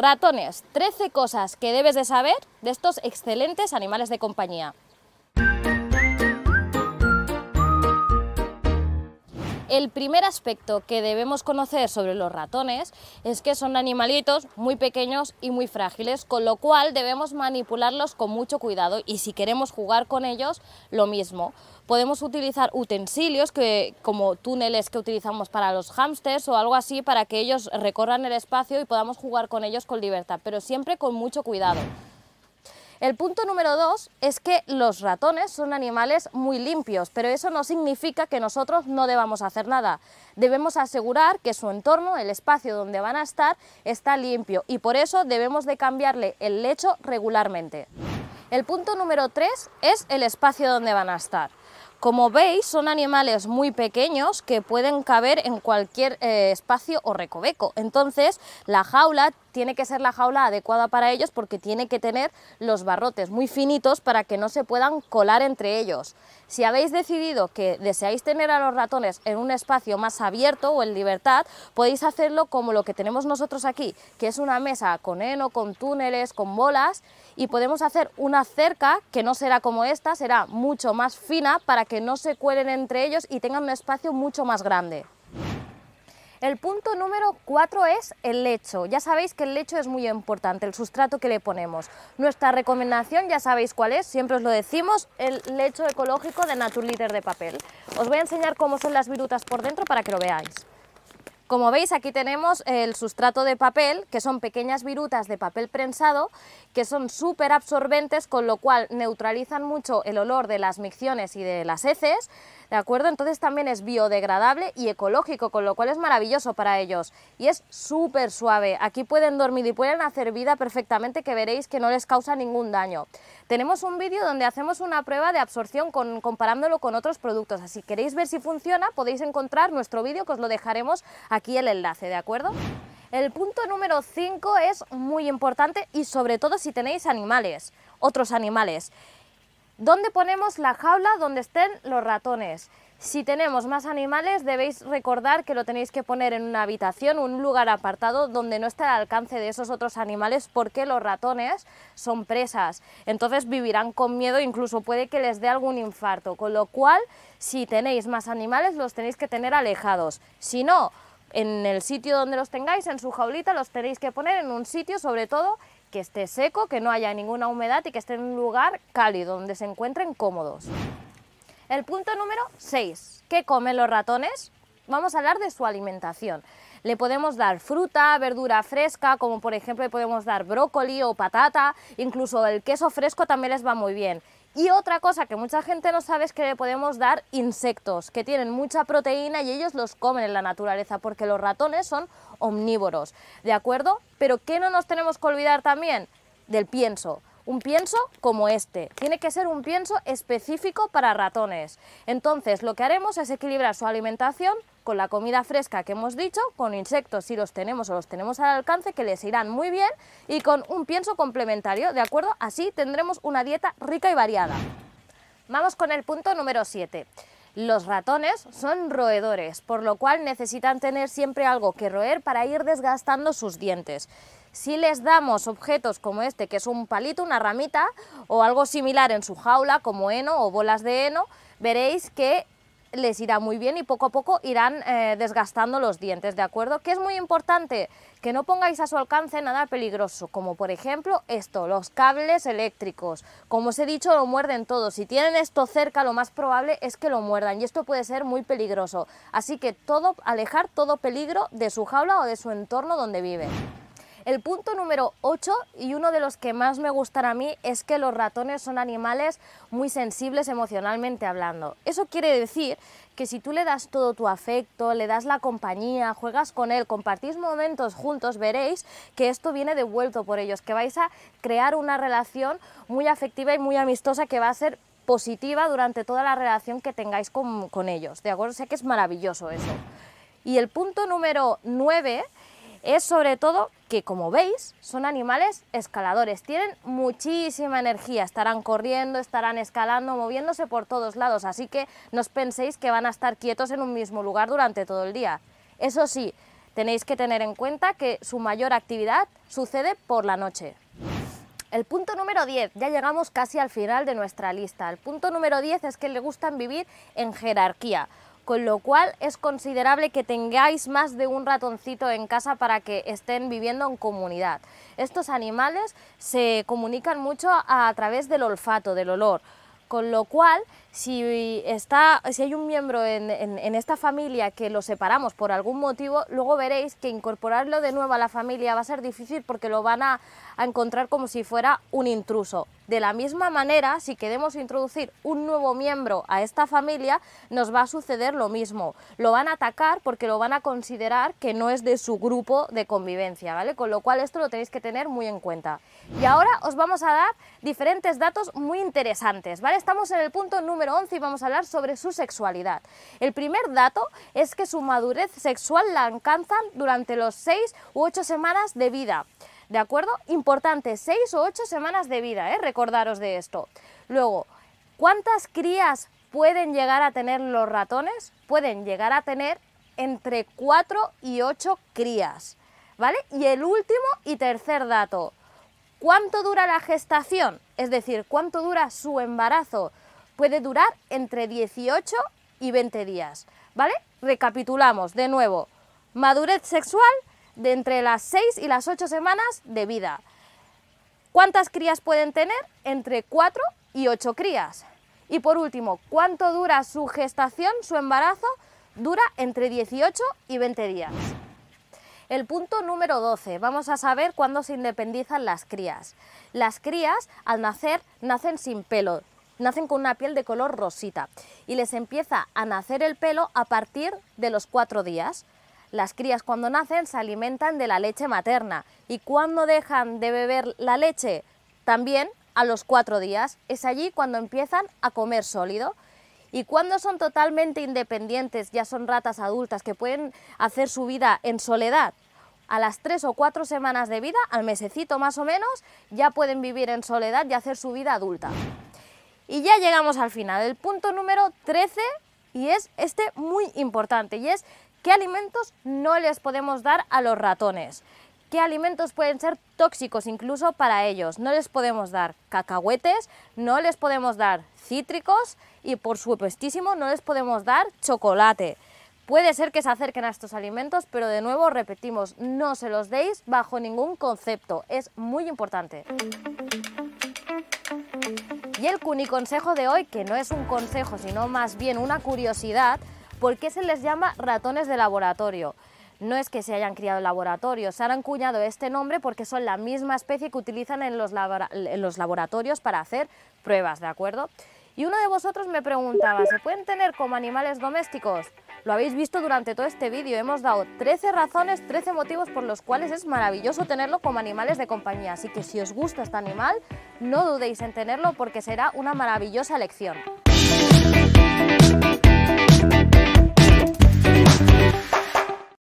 Ratones, 13 cosas que debes de saber de estos excelentes animales de compañía. El primer aspecto que debemos conocer sobre los ratones es que son animalitos muy pequeños y muy frágiles, con lo cual debemos manipularlos con mucho cuidado y si queremos jugar con ellos, lo mismo. Podemos utilizar utensilios como túneles que utilizamos para los hámsters o algo así para que ellos recorran el espacio y podamos jugar con ellos con libertad, pero siempre con mucho cuidado. El punto número dos es que los ratones son animales muy limpios, pero eso no significa que nosotros no debamos hacer nada. Debemos asegurar que su entorno, el espacio donde van a estar, está limpio y por eso debemos de cambiarle el lecho regularmente. El punto número tres es el espacio donde van a estar. Como veis, son animales muy pequeños que pueden caber en cualquier eh, espacio o recoveco. Entonces, la jaula tiene que ser la jaula adecuada para ellos porque tiene que tener los barrotes muy finitos para que no se puedan colar entre ellos. Si habéis decidido que deseáis tener a los ratones en un espacio más abierto o en libertad, podéis hacerlo como lo que tenemos nosotros aquí, que es una mesa con heno, con túneles, con bolas, y podemos hacer una cerca que no será como esta, será mucho más fina para que no se cuelen entre ellos y tengan un espacio mucho más grande. El punto número 4 es el lecho. Ya sabéis que el lecho es muy importante, el sustrato que le ponemos. Nuestra recomendación, ya sabéis cuál es, siempre os lo decimos, el lecho ecológico de Naturliter de papel. Os voy a enseñar cómo son las virutas por dentro para que lo veáis. Como veis aquí tenemos el sustrato de papel, que son pequeñas virutas de papel prensado, que son súper absorbentes, con lo cual neutralizan mucho el olor de las micciones y de las heces, ¿de acuerdo? Entonces también es biodegradable y ecológico, con lo cual es maravilloso para ellos. Y es súper suave, aquí pueden dormir y pueden hacer vida perfectamente, que veréis que no les causa ningún daño. Tenemos un vídeo donde hacemos una prueba de absorción con, comparándolo con otros productos, así queréis ver si funciona, podéis encontrar nuestro vídeo que os lo dejaremos aquí aquí el enlace, ¿de acuerdo? El punto número 5 es muy importante y sobre todo si tenéis animales, otros animales. ¿Dónde ponemos la jaula donde estén los ratones? Si tenemos más animales debéis recordar que lo tenéis que poner en una habitación, un lugar apartado donde no esté al alcance de esos otros animales porque los ratones son presas, entonces vivirán con miedo, incluso puede que les dé algún infarto, con lo cual si tenéis más animales los tenéis que tener alejados, si no en el sitio donde los tengáis, en su jaulita, los tenéis que poner en un sitio, sobre todo, que esté seco, que no haya ninguna humedad y que esté en un lugar cálido, donde se encuentren cómodos. El punto número 6. ¿Qué comen los ratones? Vamos a hablar de su alimentación. Le podemos dar fruta, verdura fresca, como por ejemplo le podemos dar brócoli o patata, incluso el queso fresco también les va muy bien. Y otra cosa que mucha gente no sabe es que le podemos dar insectos, que tienen mucha proteína y ellos los comen en la naturaleza, porque los ratones son omnívoros, ¿de acuerdo? Pero ¿qué no nos tenemos que olvidar también? Del pienso un pienso como este. Tiene que ser un pienso específico para ratones. Entonces lo que haremos es equilibrar su alimentación con la comida fresca que hemos dicho, con insectos si los tenemos o los tenemos al alcance que les irán muy bien y con un pienso complementario, ¿de acuerdo? Así tendremos una dieta rica y variada. Vamos con el punto número 7. Los ratones son roedores, por lo cual necesitan tener siempre algo que roer para ir desgastando sus dientes. Si les damos objetos como este, que es un palito, una ramita, o algo similar en su jaula, como heno o bolas de heno, veréis que les irá muy bien y poco a poco irán eh, desgastando los dientes, ¿de acuerdo? Que es muy importante que no pongáis a su alcance nada peligroso, como por ejemplo esto, los cables eléctricos. Como os he dicho, lo muerden todos. Si tienen esto cerca, lo más probable es que lo muerdan y esto puede ser muy peligroso. Así que todo, alejar todo peligro de su jaula o de su entorno donde vive. El punto número 8 y uno de los que más me gustan a mí es que los ratones son animales muy sensibles emocionalmente hablando. Eso quiere decir que si tú le das todo tu afecto, le das la compañía, juegas con él, compartís momentos juntos, veréis que esto viene devuelto por ellos, que vais a crear una relación muy afectiva y muy amistosa que va a ser positiva durante toda la relación que tengáis con, ellos, ¿de acuerdo? O sea que es maravilloso eso. Y el punto número 9 es sobre todo que como veis son animales escaladores, tienen muchísima energía, estarán corriendo, estarán escalando, moviéndose por todos lados, así que no os penséis que van a estar quietos en un mismo lugar durante todo el día. Eso sí, tenéis que tener en cuenta que su mayor actividad sucede por la noche. El punto número 10, ya llegamos casi al final de nuestra lista. El punto número 10 es que le gustan vivir en jerarquía con lo cual es considerable que tengáis más de un ratoncito en casa para que estén viviendo en comunidad. Estos animales se comunican mucho a, través del olfato, del olor, con lo cual si, está, si hay un miembro en, esta familia que lo separamos por algún motivo, luego veréis que incorporarlo de nuevo a la familia va a ser difícil porque lo van a, a encontrar como si fuera un intruso. De la misma manera, si queremos introducir un nuevo miembro a esta familia, nos va a suceder lo mismo. Lo van a atacar porque lo van a considerar que no es de su grupo de convivencia, ¿vale? Con lo cual esto lo tenéis que tener muy en cuenta. Y ahora os vamos a dar diferentes datos muy interesantes, ¿vale? Estamos en el punto número 11 y vamos a hablar sobre su sexualidad. El primer dato es que su madurez sexual la alcanzan durante los 6 u 8 semanas de vida. ¿De acuerdo? Importante, 6 u 8 semanas de vida, ¿eh? recordaros de esto. Luego, ¿cuántas crías pueden llegar a tener los ratones? Pueden llegar a tener entre 4 y 8 crías. ¿Vale? Y el último y tercer dato. ¿Cuánto dura la gestación? Es decir, ¿cuánto dura su embarazo? puede durar entre 18 y 20 días, ¿vale? Recapitulamos de nuevo, madurez sexual de entre las 6 y las 8 semanas de vida. ¿Cuántas crías pueden tener? Entre 4 y 8 crías. Y por último, ¿cuánto dura su gestación, su embarazo? Dura entre 18 y 20 días. El punto número 12. Vamos a saber cuándo se independizan las crías. Las crías, al nacer, nacen sin pelo, nacen con una piel de color rosita y les empieza a nacer el pelo a partir de los cuatro días. Las crías cuando nacen se alimentan de la leche materna y cuando dejan de beber la leche también a los cuatro días. Es allí cuando empiezan a comer sólido. Y cuando son totalmente independientes, ya son ratas adultas que pueden hacer su vida en soledad, a las tres o cuatro semanas de vida, al mesecito más o menos, ya pueden vivir en soledad y hacer su vida adulta. Y ya llegamos al final, el punto número 13 y es este muy importante y es qué alimentos no les podemos dar a los ratones. ¿Qué alimentos pueden ser tóxicos incluso para ellos? No les podemos dar cacahuetes, no les podemos dar cítricos y por supuestísimo no les podemos dar chocolate. Puede ser que se acerquen a estos alimentos, pero de nuevo repetimos, no se los deis bajo ningún concepto, es muy importante. Y el cuniconsejo de hoy, que no es un consejo, sino más bien una curiosidad, ¿por qué se les llama ratones de laboratorio? No es que se hayan criado en laboratorio, se han acuñado este nombre porque son la misma especie que utilizan en en los laboratorios para hacer pruebas, ¿de acuerdo? Y uno de vosotros me preguntaba, ¿se pueden tener como animales domésticos? Lo habéis visto durante todo este vídeo, hemos dado 13 razones, 13 motivos por los cuales es maravilloso tenerlo como animales de compañía, así que si os gusta este animal, no dudéis en tenerlo porque será una maravillosa elección.